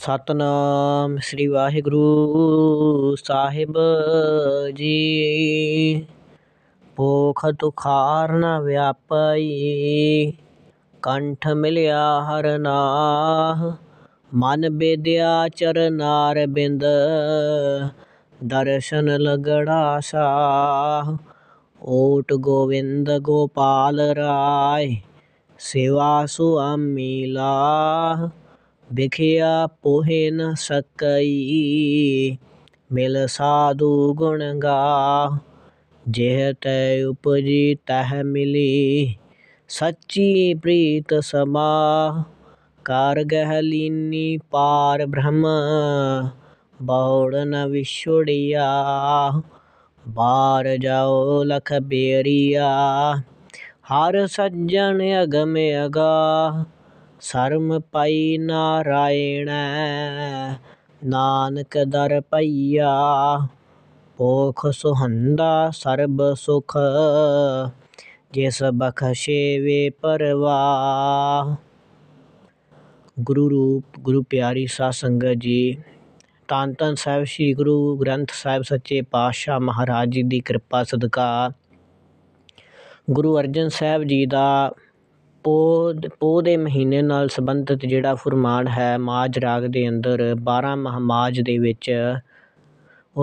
ਸਤਨਾਮ ਸ੍ਰੀ ਵਾਹਿਗੁਰੂ ਸਾਹਿਬ ਜੀ ਭੋਖ ਤੁਖਾਰ ਨ ਵਿਆਪਈ ਕੰਠ ਮਿਲਿਆ ਹਰ ਨਾਹ ਮਨ ਬੇਦਿਆ ਚਰਨਾਰ ਬਿੰਦ ਦਰਸ਼ਨ ਲਗੜਾ ਸਾਹ ਓਟ ਗੋਵਿੰਦ ਗੋਪਾਲ ਰਾਏ ਸੇਵਾ ਸੁ ਅਮੀਲਾ ਵਿਖਿਆ ਪੋਹੇ ਨ ਸਕਈ ਮਿਲ ਸਾਧੂ ਗੁਣ ਗਾ ਜਿਹ ਤੈ ਉਪਜੀ ਤਹ ਮਿਲੀ ਸੱਚੀ ਪ੍ਰੀਤ ਸਮਾ ਕਾਰ ਗਹਿ ਲੀਨੀ ਪਾਰ ਬ੍ਰਹਮ ਬੌੜ ਨ ਵਿਛੜਿਆ ਬਾਰ ਜਾਓ ਲਖ ਬੇਰੀਆ ਹਰ ਸੱਜਣ ਅਗਮ ਅਗਾ ਸਰਮ ਪਾਈ ਨਾਰਾਇਣੈ ਨਾਨਕ ਦਰ ਪਈਆ ਪੋਖ ਸੁਹੰਦਾ ਸਰਬ ਸੁਖ ਜਿਸ ਬਖਸ਼ੇ ਵੇ ਪਰਵਾ ਗੁਰੂ ਰੂਪ ਗੁਰੂ ਪਿਆਰੀ ਸਾ ਸੰਗਤ ਜੀ ਤਾਂ ਤਾਂ ਸਾਹਿਬ ਸ੍ਰੀ ਗੁਰੂ ਗ੍ਰੰਥ ਸਾਹਿਬ ਸੱਚੇ ਪਾਤਸ਼ਾਹ ਮਹਾਰਾਜ ਜੀ ਦੀ ਕਿਰਪਾ ਸਦਕਾ ਗੁਰੂ ਅਰਜਨ ਸਾਹਿਬ ਜੀ ਦਾ ਪੋ ਪੋ ਦੇ ਮਹੀਨੇ ਨਾਲ ਸੰਬੰਧਿਤ ਜਿਹੜਾ ਫੁਰਮਾਨ ਹੈ ਮਾਜ ਰਾਗ ਦੇ ਅੰਦਰ 12 ਮਹਾਮਾਜ ਦੇ ਵਿੱਚ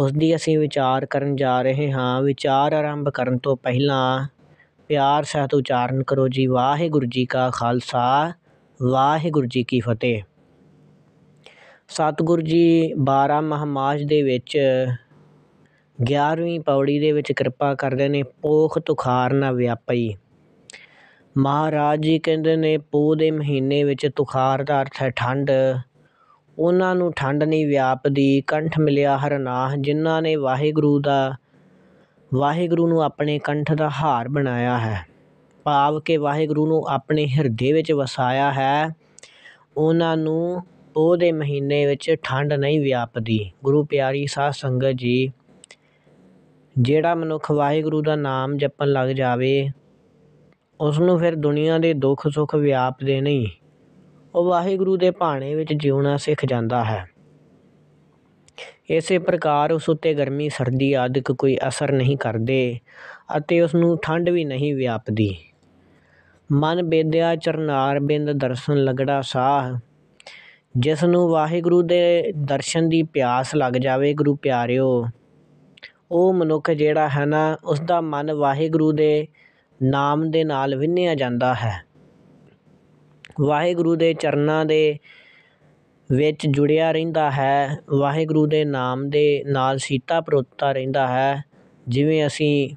ਉਸ ਦੀ ਅਸੀਂ ਵਿਚਾਰ ਕਰਨ ਜਾ ਰਹੇ ਹਾਂ ਵਿਚਾਰ ਆਰੰਭ ਕਰਨ ਤੋਂ ਪਹਿਲਾਂ ਪਿਆਰ ਸਹਿਤ ਉਚਾਰਨ ਕਰੋ ਜੀ ਵਾਹਿਗੁਰੂ ਜੀ ਕਾ ਖਾਲਸਾ ਵਾਹਿਗੁਰੂ ਜੀ ਕੀ ਫਤਿਹ ਸਤਿਗੁਰੂ ਜੀ 12 ਮਹਾਮਾਜ ਦੇ ਵਿੱਚ 11ਵੀਂ ਪੌੜੀ ਦੇ ਵਿੱਚ ਕਿਰਪਾ ਕਰਦੇ ਨੇ ਪੋਖ ਤੁਖਾਰ ਨਾ ਵਿਆਪਈ ਮਹਾਰਾਜ ਜੀ ਕਹਿੰਦੇ ਨੇ ਪੋਹ ਦੇ ਮਹੀਨੇ ਵਿੱਚ ਤੁਖਾਰ ਦਾ ਅਰਥ ਹੈ ਠੰਡ ਉਹਨਾਂ ਨੂੰ ਠੰਡ ਨਹੀਂ ਵਿਆਪਦੀ ਕੰਠ ਮਿਲਿਆ ਹਰਨਾਹ ਜਿਨ੍ਹਾਂ ਨੇ ਵਾਹਿਗੁਰੂ ਦਾ ਵਾਹਿਗੁਰੂ ਨੂੰ ਆਪਣੇ ਕੰਠ ਦਾ ਹਾਰ ਬਣਾਇਆ ਹੈ ਭਾਵ ਕਿ ਵਾਹਿਗੁਰੂ ਨੂੰ ਆਪਣੇ ਹਿਰਦੇ ਵਿੱਚ ਵਸਾਇਆ ਹੈ ਉਹਨਾਂ ਨੂੰ ਪੋਹ ਦੇ ਮਹੀਨੇ ਵਿੱਚ ਠੰਡ ਨਹੀਂ ਵਿਆਪਦੀ ਗੁਰੂ ਪਿਆਰੀ ਸਾਧ ਸੰਗਤ ਜੀ ਜਿਹੜਾ ਮਨੁੱਖ ਵਾਹਿਗੁਰੂ ਦਾ ਨਾਮ ਜਪਣ ਲੱਗ ਜਾਵੇ ਉਸ ਨੂੰ ਫਿਰ ਦੁਨੀਆ ਦੇ ਦੁੱਖ ਸੁੱਖ ਵਿਆਪਦੇ ਨਹੀਂ ਉਹ ਵਾਹਿਗੁਰੂ ਦੇ ਬਾਣੇ ਵਿੱਚ ਜਿਉਣਾ ਸਿੱਖ ਜਾਂਦਾ ਹੈ ਇਸੇ ਪ੍ਰਕਾਰ ਉਸ ਉੱਤੇ ਗਰਮੀ ਸਰਦੀ ਆਦਿਕ ਕੋਈ ਅਸਰ ਨਹੀਂ ਕਰਦੇ ਅਤੇ ਉਸ ਨੂੰ ਠੰਡ ਵੀ ਨਹੀਂ ਵਿਆਪਦੀ ਮਨ ਬੇਦਿਆ ਚਰਨਾਰ ਬਿੰਦ ਦਰਸ਼ਨ ਲਗੜਾ ਸਾਹ ਜਿਸ ਨੂੰ ਵਾਹਿਗੁਰੂ ਦੇ ਦਰਸ਼ਨ ਦੀ ਪਿਆਸ ਲੱਗ ਜਾਵੇ ਗੁਰੂ ਪਿਆਰਿਓ ਉਹ ਮਨੁੱਖ ਜਿਹੜਾ ਹੈ ਨਾ ਉਸ ਦਾ ਮਨ ਵਾਹਿਗੁਰੂ ਦੇ ਨਾਮ ਦੇ ਨਾਲ ਵਿੰਨਿਆ ਜਾਂਦਾ ਹੈ ਵਾਹਿਗੁਰੂ ਦੇ ਚਰਨਾਂ ਦੇ ਵਿੱਚ ਜੁੜਿਆ ਰਹਿੰਦਾ ਹੈ ਵਾਹਿਗੁਰੂ ਦੇ ਨਾਮ ਦੇ ਨਾਲ ਸੀਤਾ ਪਰੋਤਾ ਰਹਿੰਦਾ ਹੈ ਜਿਵੇਂ ਅਸੀਂ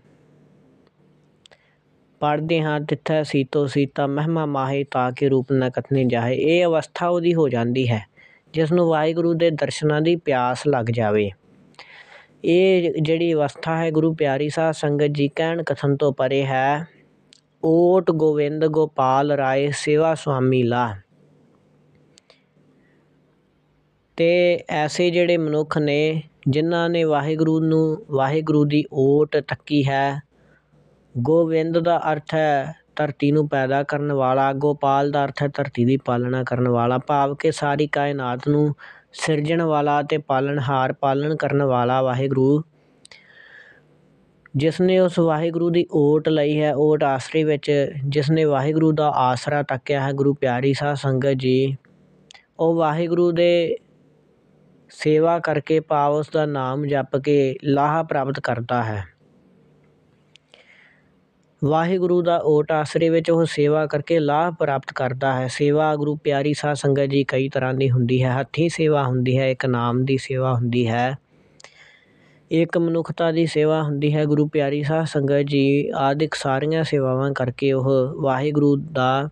ਪੜਦੇ ਹਾਂ ਤਿੱਥੈ ਸੀਤੋ ਸੀਤਾ ਮਹਿਮਾ ਮਾਹੀ ਕਿ ਰੂਪ ਨ ਕਥਨੇ ਜਾਏ ਇਹ ਅਵਸਥਾ ਉਹਦੀ ਹੋ ਜਾਂਦੀ ਹੈ ਜਿਸ ਨੂੰ ਵਾਹਿਗੁਰੂ ਦੇ ਦਰਸ਼ਨਾਂ ਦੀ ਪਿਆਸ ਲੱਗ ਜਾਵੇ ਇਹ ਜਿਹੜੀ ਅਵਸਥਾ ਹੈ ਗੁਰੂ ਪਿਆਰੀ ਸਾਹਿਬ ਸੰਗਤ ਜੀ ਕਹਿਣ ਕਥਨ ਤੋਂ ਪਰੇ ਹੈ ਓਟ ਗੋਵਿੰਦ ਗੋਪਾਲ ਰਾਏ ਸੇਵਾ ਸੁਆਮੀ ਲਾ ਤੇ ਐਸੇ ਜਿਹੜੇ ਮਨੁੱਖ ਨੇ ਜਿਨ੍ਹਾਂ ਨੇ ਵਾਹਿਗੁਰੂ ਨੂੰ ਵਾਹਿਗੁਰੂ ਦੀ ਓਟ ਤੱਕੀ ਹੈ ਗੋਵਿੰਦ ਦਾ ਅਰਥ ਹੈ ਧਰਤੀ ਨੂੰ ਪੈਦਾ ਕਰਨ ਵਾਲਾ ਗੋਪਾਲ ਦਾ ਅਰਥ ਹੈ ਧਰਤੀ ਦੀ ਪਾਲਣਾ ਕਰਨ ਵਾਲਾ ਭਾਵ ਕਿ ਸਾਰੀ ਕਾਇਨਾਤ ਨੂੰ ਸਿਰਜਣ ਵਾਲਾ ਤੇ ਪਾਲਣਹਾਰ ਪਾਲਣ ਕਰਨ ਵਾਲਾ ਵਾਹਿਗੁਰੂ ਜਿਸ ਨੇ ਉਸ ਵਾਹਿਗੁਰੂ ਦੀ ਓਟ ਲਈ ਹੈ ਓਟ ਆਸਰੇ ਵਿੱਚ ਜਿਸ ਨੇ ਵਾਹਿਗੁਰੂ ਦਾ ਆਸਰਾ ਤੱਕਿਆ ਹੈ ਗੁਰੂ ਪਿਆਰੀ ਸਾਧ ਸੰਗਤ ਜੀ ਉਹ ਵਾਹਿਗੁਰੂ ਦੇ ਸੇਵਾ ਕਰਕੇ ਭਾਵ ਉਸ ਦਾ ਨਾਮ ਜਪ ਕੇ ਲਾਹਾ ਪ੍ਰਾਪਤ ਕਰਦਾ ਹੈ ਵਾਹਿਗੁਰੂ ਦਾ ਓਟ ਆਸਰੇ ਵਿੱਚ ਉਹ ਸੇਵਾ ਕਰਕੇ ਲਾਭ ਪ੍ਰਾਪਤ ਕਰਦਾ ਹੈ ਸੇਵਾ ਗੁਰੂ ਪਿਆਰੀ ਸਾਧ ਸੰਗਤ ਜੀ ਕਈ ਤਰ੍ਹਾਂ ਦੀ ਹੁੰਦੀ ਹੈ ਹੱਥੀ ਸੇਵਾ ਹੁੰਦੀ ਹੈ ਇੱਕ ਨਾਮ ਦੀ ਸੇਵਾ ਹੁੰਦੀ ਹੈ ਇੱਕ ਮਨੁੱਖਤਾ ਦੀ ਸੇਵਾ ਹੁੰਦੀ ਹੈ ਗੁਰੂ ਪਿਆਰੀ ਸਾਧ ਸੰਗਤ ਜੀ ਆਦਿਕ ਸਾਰੀਆਂ ਸੇਵਾਵਾਂ ਕਰਕੇ ਉਹ ਵਾਹਿਗੁਰੂ ਦਾ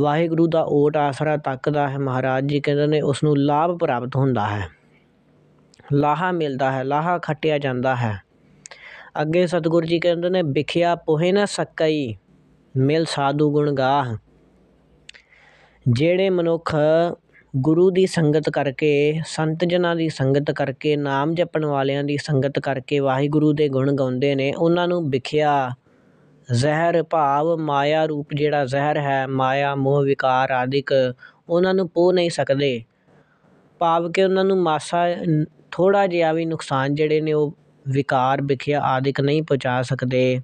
ਵਾਹਿਗੁਰੂ ਦਾ ਓਟ ਆਸਰਾ ਤੱਕਦਾ ਹੈ ਮਹਾਰਾਜ ਜੀ ਕਹਿੰਦੇ ਨੇ ਉਸ ਨੂੰ ਲਾਭ ਪ੍ਰਾਪਤ ਹੁੰਦਾ ਹੈ ਲਾਹਾ ਮਿਲਦਾ ਹੈ ਲਾਹਾ ਖੱਟਿਆ ਜਾਂਦਾ ਹੈ ਅੱਗੇ ਸਤਿਗੁਰੂ ਜੀ ਕਹਿੰਦੇ ਨੇ ਵਿਖਿਆ ਪੋਹੇ ਨਾ ਸਕਈ ਮਿਲ ਸਾਧੂ ਗੁਣ ਗਾਹ ਜਿਹੜੇ ਮਨੁੱਖ ਗੁਰੂ ਦੀ ਸੰਗਤ ਕਰਕੇ ਸੰਤ ਜਨਾਂ ਦੀ ਸੰਗਤ ਕਰਕੇ ਨਾਮ ਜਪਣ ਵਾਲਿਆਂ ਦੀ ਸੰਗਤ ਕਰਕੇ ਵਾਹਿਗੁਰੂ ਦੇ ਗੁਣ ਗਾਉਂਦੇ ਨੇ ਉਹਨਾਂ ਨੂੰ ਵਿਖਿਆ ਜ਼ਹਿਰ ਭਾਵ ਮਾਇਆ ਰੂਪ ਜਿਹੜਾ ਜ਼ਹਿਰ ਹੈ ਮਾਇਆ ਮੋਹ ਵਿਕਾਰ ਆਦਿਕ ਉਹਨਾਂ ਨੂੰ ਪੋ ਨਹੀਂ ਸਕਦੇ ਭਾਵ ਕਿ ਉਹਨਾਂ ਨੂੰ ਮਾਸਾ ਥੋੜਾ ਜਿਹਾ ਵੀ ਨੁਕਸਾਨ ਜਿਹੜੇ ਨੇ ਉਹ ਵਿਕਾਰ ਵਿਖਿਆ ਆਦਿਕ ਨਹੀਂ ਪਹੁੰਚਾ ਸਕਦੇ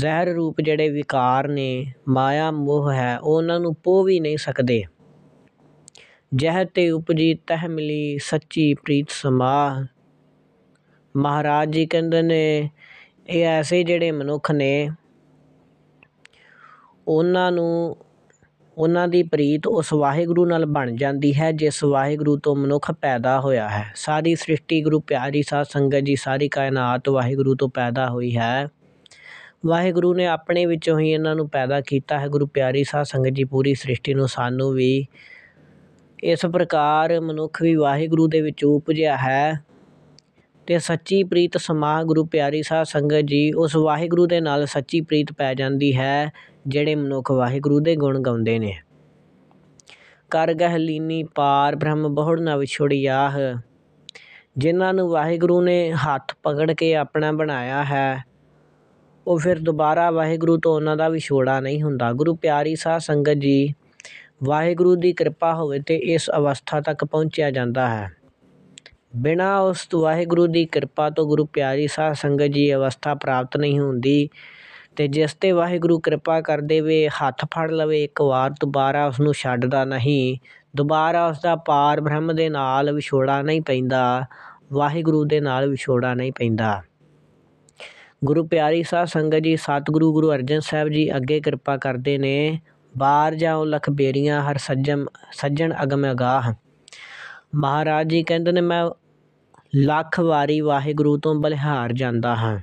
ਜ਼ਹਿਰ ਰੂਪ ਜਿਹੜੇ ਵਿਕਾਰ ਨੇ ਮਾਇਆ ਮੋਹ ਹੈ ਉਹ ਉਹਨਾਂ ਨੂੰ ਪੋ ਵੀ ਨਹੀਂ ਸਕਦੇ ਜਹ ਤੇ ਉਪਜੀ ਤਹ ਮਿਲੀ ਸੱਚੀ ਪ੍ਰੀਤ ਸਮਾਹ ਮਹਾਰਾਜ ਜੀ ਕਹਿੰਦੇ ਨੇ ਇਹ ਐਸੇ ਜਿਹੜੇ ਮਨੁੱਖ ਨੇ ਉਹਨਾਂ ਨੂੰ ਉਹਨਾਂ ਦੀ ਪ੍ਰੀਤ ਉਸ ਵਾਹਿਗੁਰੂ ਨਾਲ ਬਣ ਜਾਂਦੀ ਹੈ ਜਿਸ ਵਾਹਿਗੁਰੂ ਤੋਂ ਮਨੁੱਖ ਪੈਦਾ ਹੋਇਆ ਹੈ ਸਾਰੀ ਸ੍ਰਿਸ਼ਟੀ ਗੁਰੂ ਪਿਆਰੀ ਸਾਧ ਸੰਗਤ ਜੀ ਸਾਰੀ ਕਾਇਨਾਤ ਵਾਹਿਗੁਰੂ ਤੋਂ ਪੈਦਾ ਹੋਈ ਹੈ ਵਾਹਿਗੁਰੂ ਨੇ ਆਪਣੇ ਵਿੱਚੋਂ ਹੀ ਇਹਨਾਂ ਨੂੰ ਪੈਦਾ ਕੀਤਾ ਹੈ ਗੁਰੂ ਪਿਆਰੀ ਸਾਧ ਸੰਗਤ ਜੀ ਪੂਰੀ ਸ੍ਰਿਸ਼ਟੀ ਨੂੰ ਸਾਨੂੰ ਵੀ ਇਸ ਪ੍ਰਕਾਰ ਮਨੁੱਖ ਵੀ ਵਾਹਿਗੁਰੂ ਦੇ ਵਿੱਚ ਉਪਜਿਆ ਹੈ ਤੇ ਸੱਚੀ ਪ੍ਰੀਤ ਸਮਾ ਗੁਰੂ ਪਿਆਰੀ ਸਾਧ ਸੰਗਤ ਜੀ ਉਸ ਵਾਹਿਗੁਰੂ ਦੇ ਨਾਲ ਸੱਚੀ ਪ੍ਰੀਤ ਪੈ ਜਾਂਦੀ ਹੈ ਜਿਹੜੇ ਮਨੁੱਖ ਵਾਹਿਗੁਰੂ ਦੇ ਗੁਣ ਗਾਉਂਦੇ ਨੇ ਕਰ ਗਹਿ ਲੀਨੀ ਪਾਰ ਬ੍ਰਹਮ ਬਹੁੜ ਨਾ ਵਿਛੜਿਆਹ ਆਹ ਜਿਨ੍ਹਾਂ ਨੂੰ ਵਾਹਿਗੁਰੂ ਨੇ ਹੱਥ ਪਕੜ ਕੇ ਆਪਣਾ ਬਣਾਇਆ ਹੈ ਉਹ ਫਿਰ ਦੁਬਾਰਾ ਵਾਹਿਗੁਰੂ ਤੋਂ ਉਹਨਾਂ ਦਾ ਵਿਛੋੜਾ ਨਹੀਂ ਹੁੰਦਾ ਗੁਰੂ ਪਿਆਰੀ ਸਾਧ ਸੰਗਤ ਜੀ ਵਾਹਿਗੁਰੂ ਦੀ ਕਿਰਪਾ ਹੋਵੇ ਤੇ ਇਸ ਅਵਸਥਾ ਤੱਕ ਪਹੁੰਚਿਆ ਜਾਂਦਾ ਹੈ ਬਿਨਾਂ ਉਸ ਵਾਹਿਗੁਰੂ ਦੀ ਕਿਰਪਾ ਤੋਂ ਗੁਰੂ ਪਿਆਰੀ ਸਾਧ ਸੰਗਤ ਜੀ ਅਵਸਥਾ ਪ੍ਰਾਪਤ ਨਹੀਂ ਹੁੰਦੀ ਅਤੇ ਜਿਸ 'ਤੇ ਵਾਹਿਗੁਰੂ ਕਿਰਪਾ ਕਰ ਦੇਵੇ ਹੱਥ ਫੜ ਲਵੇ ਇੱਕ ਵਾਰ ਦੁਬਾਰਾ ਉਸਨੂੰ ਛੱਡਦਾ ਨਹੀਂ ਦੁਬਾਰਾ ਉਸਦਾ ਪਾਰ ਬ੍ਰਹਮ ਦੇ ਨਾਲ ਵਿਛੋੜਾ ਨਹੀਂ ਪੈਂਦਾ ਵਾਹਿਗੁਰੂ ਦੇ ਨਾਲ ਵਿਛੋੜਾ ਨਹੀਂ ਪੈਂਦਾ ਗੁਰੂ ਪਿਆਰੀ ਸਾਧ ਸੰਗਤ ਜੀ ਸਤਿਗੁਰੂ ਗੁਰੂ ਅਰਜਨ ਸਾਹਿਬ ਜੀ ਅੱਗੇ ਕਿਰਪਾ ਕਰਦੇ ਨੇ ਬਾਹਰ ਜਾਉ ਲਖ ਬੇਰੀਆਂ ਹਰ ਸੱਜਣ ਸੱਜਣ ਅਗਮ ਅਗਾਹ ਮਹਾਰਾਜ ਜੀ ਕਹਿੰਦੇ ਨੇ ਮੈਂ ਲੱਖ ਵਾਰੀ ਵਾਹਿਗੁਰੂ ਤੋਂ ਬਲਿਹਾਰ ਜਾਂਦਾ ਹਾਂ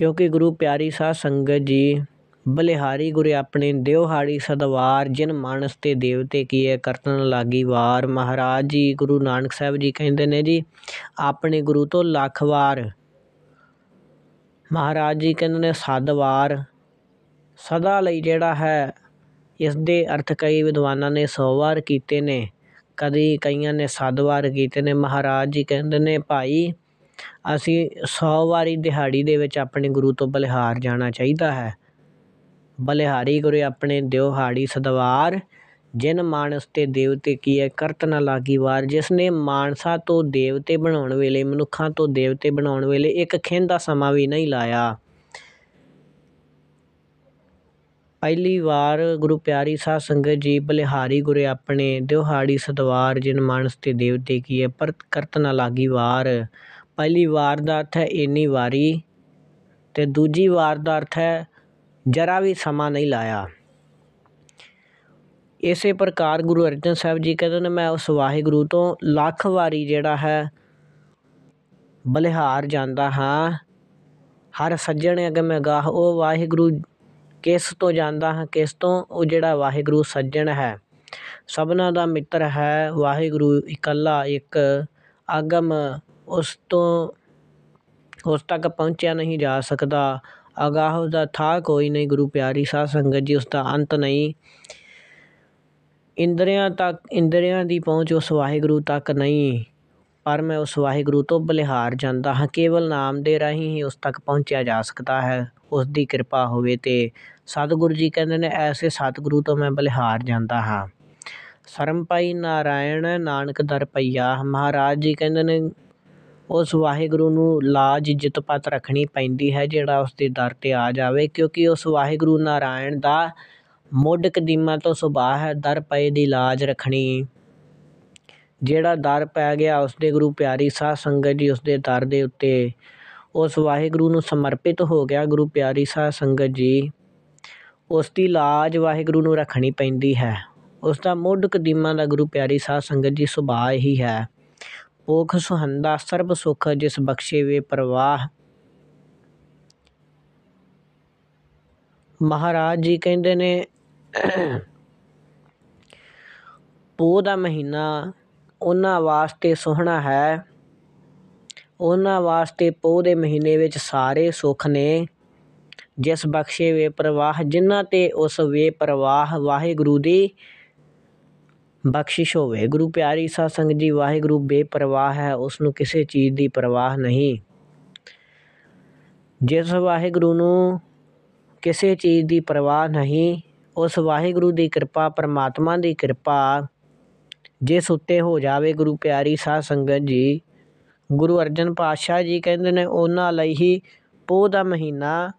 ਕਿਉਂਕਿ ਗੁਰੂ ਪਿਆਰੀ ਸਾਧ ਸੰਗਤ ਜੀ ਬਲਿਹਾਰੀ ਗੁਰੇ ਆਪਣੇ ਦਿਉਹਾੜੀ ਸਦਵਾਰ ਜਿਨ ਮਾਨਸ ਤੇ ਦੇਵਤੇ ਕੀਏ ਕਰਤਨ ਲਾਗੀ ਵਾਰ ਮਹਾਰਾਜ ਜੀ ਗੁਰੂ ਨਾਨਕ ਸਾਹਿਬ ਜੀ ਕਹਿੰਦੇ ਨੇ ਜੀ ਆਪਣੇ ਗੁਰੂ ਤੋਂ ਲੱਖ ਵਾਰ ਮਹਾਰਾਜ ਜੀ ਕਹਿੰਦੇ ਨੇ ਸਦਵਾਰ ਸਦਾ ਲਈ ਜਿਹੜਾ ਹੈ ਇਸ ਦੇ ਅਰਥ ਕਈ ਵਿਦਵਾਨਾਂ ਨੇ 100 ਵਾਰ ਕੀਤੇ ਨੇ ਕਦੀ ਕਈਆਂ ਨੇ ਸਦਵਾਰ ਕੀਤੇ ਨੇ ਮਹਾਰਾਜ ਜੀ ਕਹਿੰਦੇ ਨੇ ਭਾਈ ਅਸੀਂ 100 ਵਾਰੀ ਦਿਹਾੜੀ ਦੇ ਵਿੱਚ ਆਪਣੇ ਗੁਰੂ ਤੋਂ ਬਲਿਹਾਰ ਜਾਣਾ ਚਾਹੀਦਾ ਹੈ ਬਲਿਹਾਰੀ ਗੁਰੇ ਆਪਣੇ ਦਿਉ ਹਾੜੀ ਸਦਵਾਰ ਜਿਨ ਮਾਨਸ ਤੇ ਦੇਵਤੇ ਹੈ ਕਰਤ ਨ ਲਾਗੀ ਵਾਰ ਜਿਸ ਨੇ ਮਾਨਸਾ ਤੋਂ ਦੇਵਤੇ ਬਣਾਉਣ ਵੇਲੇ ਮਨੁੱਖਾਂ ਤੋਂ ਦੇਵਤੇ ਬਣਾਉਣ ਵੇਲੇ ਇੱਕ ਖਿੰਨ ਦਾ ਸਮਾਂ ਵੀ ਨਹੀਂ ਲਾਇਆ ਪਹਿਲੀ ਵਾਰ ਗੁਰੂ ਪਿਆਰੀ ਸਾਧ ਸੰਗਤ ਜੀ ਬਲਿਹਾਰੀ ਗੁਰੇ ਆਪਣੇ ਦਿਉਹਾੜੀ ਸਦਵਾਰ ਜਿਨ ਮਾਨਸ ਤੇ ਦੇਵਤੇ ਹੈ ਪਰ ਕਰਤ ਨ ਲਾਗੀ ਵਾਰ ਪਹਿਲੀ ਵਾਰ ਦਾ ਅਰਥ ਹੈ ਇੰਨੀ ਵਾਰੀ ਤੇ ਦੂਜੀ ਵਾਰ ਦਾ ਅਰਥ ਹੈ ਜ਼ਰਾ ਵੀ ਸਮਾਂ ਨਹੀਂ ਲਾਇਆ ਇਸੇ ਪ੍ਰਕਾਰ ਗੁਰੂ ਅਰਜਨ ਸਾਹਿਬ ਜੀ ਕਹਿੰਦੇ ਨੇ ਮੈਂ ਉਸ ਵਾਹਿਗੁਰੂ ਤੋਂ ਲੱਖ ਵਾਰੀ ਜਿਹੜਾ ਹੈ ਬਲਿਹਾਰ ਜਾਂਦਾ ਹਾਂ ਹਰ ਸੱਜਣ ਅਗੇ ਮੈਂ ਗਾਹ ਉਹ ਵਾਹਿਗੁਰੂ ਕਿਸ ਤੋਂ ਜਾਂਦਾ ਹਾਂ ਕਿਸ ਤੋਂ ਉਹ ਜਿਹੜਾ ਵਾਹਿਗੁਰੂ ਸੱਜਣ ਹੈ ਸਭਨਾ ਦਾ ਮਿੱਤਰ ਹੈ ਵਾਹਿਗੁਰੂ ਇਕੱਲਾ ਇੱਕ ਆਗਮ ਉਸ ਤੋਂ ਉਸ ਤੱਕ ਪਹੁੰਚਿਆ ਨਹੀਂ ਜਾ ਸਕਦਾ ਅਗਾਹ ਦਾ ਥਾ ਕੋਈ ਨਹੀਂ ਗੁਰੂ ਪਿਆਰੀ ਸਾਧ ਸੰਗਤ ਜੀ ਉਸ ਦਾ ਅੰਤ ਨਹੀਂ ਇੰਦਰੀਆਂ ਤੱਕ ਇੰਦਰੀਆਂ ਦੀ ਪਹੁੰਚ ਉਸ ਵਾਹਿਗੁਰੂ ਤੱਕ ਨਹੀਂ ਪਰ ਮੈਂ ਉਸ ਵਾਹਿਗੁਰੂ ਤੋਂ ਬਲਿਹਾਰ ਜਾਂਦਾ ਹਾਂ ਕੇਵਲ ਨਾਮ ਦੇ ਰਾਹੀਂ ਹੀ ਉਸ ਤੱਕ ਪਹੁੰਚਿਆ ਜਾ ਸਕਦਾ ਹੈ ਉਸ ਦੀ ਕਿਰਪਾ ਹੋਵੇ ਤੇ ਸਤਿਗੁਰੂ ਜੀ ਕਹਿੰਦੇ ਨੇ ਐਸੇ ਸਤਿਗੁਰੂ ਤੋਂ ਮੈਂ ਬਲਿਹਾਰ ਜਾਂਦਾ ਹਾਂ ਸਰਮ ਪਾਈ ਨਾਰਾਇਣ ਨਾਨਕ ਦਰ ਪਈਆ ਮਹਾਰਾਜ ਜੀ ਕਹਿੰਦੇ ਨੇ ਉਸ ਵਾਹਿਗੁਰੂ ਨੂੰ ਲਾਜ ਇੱਜ਼ਤ ਪਤ ਰੱਖਣੀ ਪੈਂਦੀ ਹੈ ਜਿਹੜਾ ਉਸ ਦੇ ਦਰ 'ਤੇ ਆ ਜਾਵੇ ਕਿਉਂਕਿ ਉਸ ਵਾਹਿਗੁਰੂ ਨਾਰਾਇਣ ਦਾ ਮੁੱਢ ਕਦੀਮਾ ਤੋਂ ਸੁਭਾਅ ਹੈ ਦਰ ਪਏ ਦੀ ਲਾਜ ਰੱਖਣੀ ਜਿਹੜਾ ਦਰ ਪੈ ਗਿਆ ਉਸ ਦੇ ਗੁਰੂ ਪਿਆਰੀ ਸਾਧ ਸੰਗਤ ਜੀ ਉਸ ਦੇ ਦਰ ਦੇ ਉੱਤੇ ਉਸ ਵਾਹਿਗੁਰੂ ਨੂੰ ਸਮਰਪਿਤ ਹੋ ਗਿਆ ਗੁਰੂ ਪਿਆਰੀ ਸਾਧ ਸੰਗਤ ਜੀ ਉਸ ਦੀ ਲਾਜ ਵਾਹਿਗੁਰੂ ਨੂੰ ਰੱਖਣੀ ਪੈਂਦੀ ਹੈ ਉਸ ਦਾ ਮੁੱਢ ਕਦੀਮਾ ਦਾ ਗੁਰੂ ਪਿਆਰੀ ਸਾਧ ਸੰਗਤ ਜੀ ਸੁਭਾਅ ਹੀ ਹੈ ਓਖ ਸੁਹੰਦਾ ਸਰਬ ਸੁਖ ਜਿਸ ਬਖਸ਼ੇ ਵੇ ਪ੍ਰਵਾਹ ਮਹਾਰਾਜ ਜੀ ਕਹਿੰਦੇ ਨੇ ਪੋ ਦਾ ਮਹੀਨਾ ਉਹਨਾਂ ਵਾਸਤੇ ਸੋਹਣਾ ਹੈ ਉਹਨਾਂ ਵਾਸਤੇ ਪੋ ਦੇ ਮਹੀਨੇ ਵਿੱਚ ਸਾਰੇ ਸੁਖ ਨੇ ਜਿਸ ਬਖਸ਼ੇ ਵੇ ਪ੍ਰਵਾਹ ਜਿਨ੍ਹਾਂ ਤੇ ਉਸ ਵੇ ਪ੍ਰਵਾਹ ਵਾਹਿਗੁਰੂ ਦੀ ਬਖਸ਼ਿਸ਼ ਹੋਵੇ ਗੁਰੂ ਪਿਆਰੀ ਸਾਧ ਸੰਗਤ ਜੀ ਵਾਹਿਗੁਰੂ ਬੇਪਰਵਾਹ ਹੈ ਉਸ ਨੂੰ ਕਿਸੇ ਚੀਜ਼ ਦੀ ਪਰਵਾਹ ਨਹੀਂ ਜਿਸ ਵਾਹਿਗੁਰੂ ਨੂੰ ਕਿਸੇ ਚੀਜ਼ ਦੀ ਪਰਵਾਹ ਨਹੀਂ ਉਸ ਵਾਹਿਗੁਰੂ ਦੀ ਕਿਰਪਾ ਪਰਮਾਤਮਾ ਦੀ ਕਿਰਪਾ ਜਿਸ ਉੱਤੇ ਹੋ ਜਾਵੇ ਗੁਰੂ ਪਿਆਰੀ ਸਾਧ ਸੰਗਤ ਜੀ ਗੁਰੂ ਅਰਜਨ ਪਾਤਸ਼ਾਹ ਜੀ ਕਹਿੰਦੇ ਨੇ ਉਹਨਾਂ ਲਈ ਹੀ ਪੋਹ ਦਾ ਮਹੀਨਾ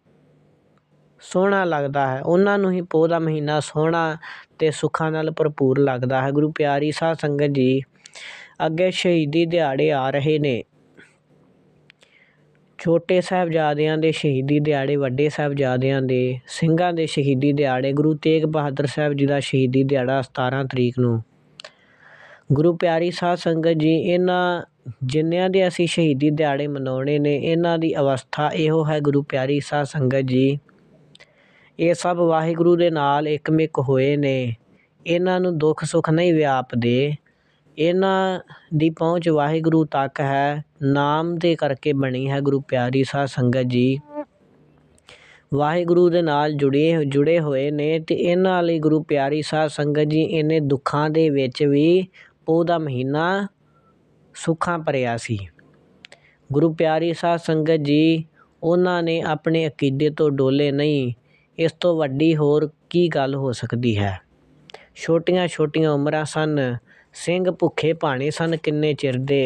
ਸੋਹਣਾ ਲੱਗਦਾ ਹੈ ਉਹਨਾਂ ਨੂੰ ਹੀ ਪੋਹ ਦਾ ਮਹੀਨਾ ਸੋਹਣਾ ਤੇ ਸੁੱਖਾਂ ਨਾਲ ਭਰਪੂਰ ਲੱਗਦਾ ਹੈ ਗੁਰੂ ਪਿਆਰੀ ਸਾਧ ਸੰਗਤ ਜੀ ਅੱਗੇ ਸ਼ਹੀਦੀ ਦਿਹਾੜੇ ਆ ਰਹੇ ਨੇ ਛੋਟੇ ਸਾਹਿਬਜ਼ਾਦਿਆਂ ਦੇ ਸ਼ਹੀਦੀ ਦਿਹਾੜੇ ਵੱਡੇ ਸਾਹਿਬਜ਼ਾਦਿਆਂ ਦੇ ਸਿੰਘਾਂ ਦੇ ਸ਼ਹੀਦੀ ਦਿਹਾੜੇ ਗੁਰੂ ਤੇਗ ਬਹਾਦਰ ਸਾਹਿਬ ਜੀ ਦਾ ਸ਼ਹੀਦੀ ਦਿਹਾੜਾ 17 ਤਰੀਕ ਨੂੰ ਗੁਰੂ ਪਿਆਰੀ ਸਾਧ ਸੰਗਤ ਜੀ ਇਹਨਾਂ ਜਿੰਨਿਆਂ ਦੇ ਅਸੀਂ ਸ਼ਹੀਦੀ ਦਿਹਾੜੇ ਮਨਾਉਣੇ ਨੇ ਇਹਨਾਂ ਦੀ ਅਵਸਥਾ ਇਹੋ ਹੈ ਗੁਰੂ ਪਿਆਰੀ ਸਾਧ ਸੰਗਤ ਜੀ ਇਹ ਸਭ ਵਾਹਿਗੁਰੂ ਦੇ ਨਾਲ ਇੱਕਮਿਕ ਹੋਏ ਨੇ ਇਹਨਾਂ ਨੂੰ ਦੁੱਖ ਸੁੱਖ ਨਹੀਂ ਵਿਆਪਦੇ ਇਹਨਾਂ ਦੀ ਪਹੁੰਚ ਵਾਹਿਗੁਰੂ ਤੱਕ ਹੈ ਨਾਮ ਦੇ ਕਰਕੇ ਬਣੀ ਹੈ ਗੁਰੂ ਪਿਆਰੀ ਸਾਧ ਸੰਗਤ ਜੀ ਵਾਹਿਗੁਰੂ ਦੇ ਨਾਲ ਜੁੜੇ ਜੁੜੇ ਹੋਏ ਨੇ ਤੇ ਇਹਨਾਂ ਲਈ ਗੁਰੂ ਪਿਆਰੀ ਸਾਧ ਸੰਗਤ ਜੀ ਇਹਨੇ ਦੁੱਖਾਂ ਦੇ ਵਿੱਚ ਵੀ ਪੋਹ ਦਾ ਮਹੀਨਾ ਸੁੱਖਾਂ ਭਰਿਆ ਸੀ ਗੁਰੂ ਪਿਆਰੀ ਸਾਧ ਸੰਗਤ ਜੀ ਉਹਨਾਂ ਨੇ ਆਪਣੇ ਅਕੀਦੇ ਤੋਂ ਡੋਲੇ ਨਹੀਂ ਇਸ ਤੋਂ ਵੱਡੀ ਹੋਰ ਕੀ ਗੱਲ ਹੋ ਸਕਦੀ ਹੈ ਛੋਟੀਆਂ ਛੋਟੀਆਂ ਉਮਰਾਂ ਸਨ ਸਿੰਘ ਭੁੱਖੇ ਭਾਣੇ ਸਨ ਕਿੰਨੇ ਚਿਰ ਦੇ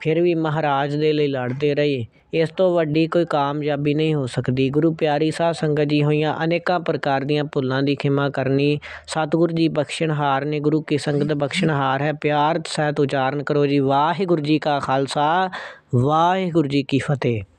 ਫਿਰ ਵੀ ਮਹਾਰਾਜ ਦੇ ਲਈ ਲੜਦੇ ਰਹੇ ਇਸ ਤੋਂ ਵੱਡੀ ਕੋਈ ਕਾਮਯਾਬੀ ਨਹੀਂ ਹੋ ਸਕਦੀ ਗੁਰੂ ਪਿਆਰੀ ਸਾਹ ਸੰਗਤ ਜੀ ਹੋਈਆਂ ਅਨੇਕਾਂ ਪ੍ਰਕਾਰ ਦੀਆਂ ਭੁੱਲਾਂ ਦੀ ਖਿਮਾ ਕਰਨੀ ਸਤਿਗੁਰ ਜੀ ਬਖਸ਼ਣਹਾਰ ਨੇ ਗੁਰੂ ਕੀ ਸੰਗਤ ਬਖਸ਼ਣਹਾਰ ਹੈ ਪਿਆਰ ਸਹਿਤ ਉਚਾਰਨ ਕਰੋ ਜੀ ਵਾਹਿਗੁਰੂ ਜੀ ਕਾ ਖਾਲਸਾ ਵਾਹਿਗੁਰੂ ਜੀ ਕੀ ਫਤਿਹ